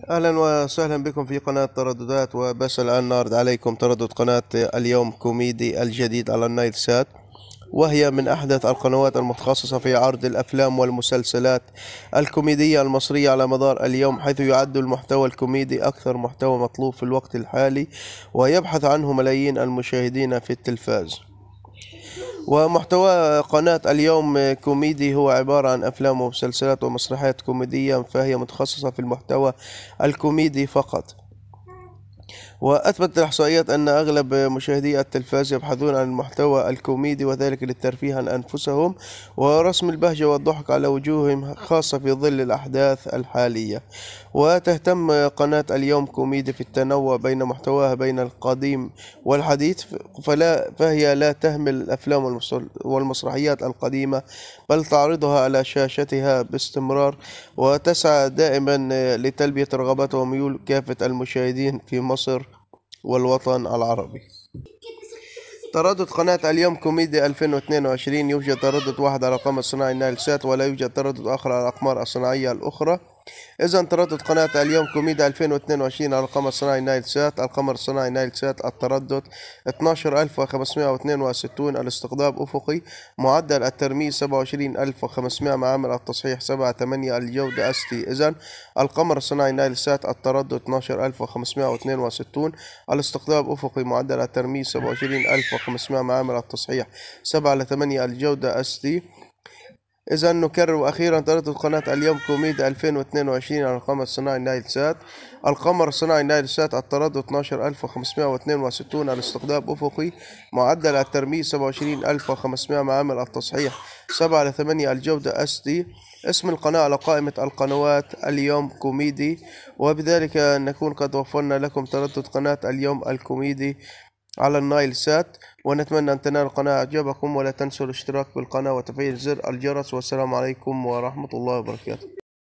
اهلا وسهلا بكم في قناه ترددات وبس الان نعرض عليكم تردد قناه اليوم كوميدي الجديد على النايل سات وهي من أحدث القنوات المتخصصة في عرض الأفلام والمسلسلات الكوميدية المصرية على مدار اليوم حيث يعد المحتوى الكوميدي أكثر محتوى مطلوب في الوقت الحالي ويبحث عنه ملايين المشاهدين في التلفاز ومحتوى قناة اليوم آه، كوميدي هو عبارة عن أفلام ومسلسلات ومسرحيات كوميدية فهي متخصصة في المحتوى الكوميدي فقط وأثبتت الإحصائيات أن أغلب مشاهدي التلفاز يبحثون عن المحتوى الكوميدي وذلك للترفيه عن أنفسهم ورسم البهجة والضحك على وجوههم خاصة في ظل الأحداث الحالية وتهتم قناة اليوم كوميدي في التنوع بين محتواها بين القديم والحديث فلا فهي لا تهمل الأفلام والمسرحيات القديمة بل تعرضها على شاشتها باستمرار وتسعى دائما لتلبية رغبات وميول كافة المشاهدين في مصر مصر والوطن العربي تردد قناة اليوم كوميدي 2022 يوجد تردد واحد على قمر الصناعي نايل سات ولا يوجد تردد آخر على الأقمار الصناعية الأخرى إذا تردد قناة اليوم كوميديا 2022 على القمر الصناعي نايل سات القمر الصناعي نايل سات التردد 12562 الاستقطاب أفقي معدل الترميز 27500 معامل التصحيح 78 الجودة اس تي إذا القمر الصناعي نايل سات التردد 12562 الاستقطاب أفقي معدل الترميز 27500 معامل التصحيح 7 ل 8 الجودة تي إذا نكرر وأخيرا طلعت قناة اليوم كوميدي 2022 على القمر الصناعي نايل سات القمر الصناعي نايل سات التردد 12562 على الاستقطاب أفقي معدل الترميز 27500 معامل التصحيح 7 ل 8 الجودة اس دي اسم القناة على قائمة القنوات اليوم كوميدي وبذلك نكون قد وفرنا لكم تردد قناة اليوم الكوميدي على النايل سات ونتمنى أن تنال القناة إعجابكم ولا تنسوا الاشتراك بالقناة وتفعيل زر الجرس والسلام عليكم ورحمة الله وبركاته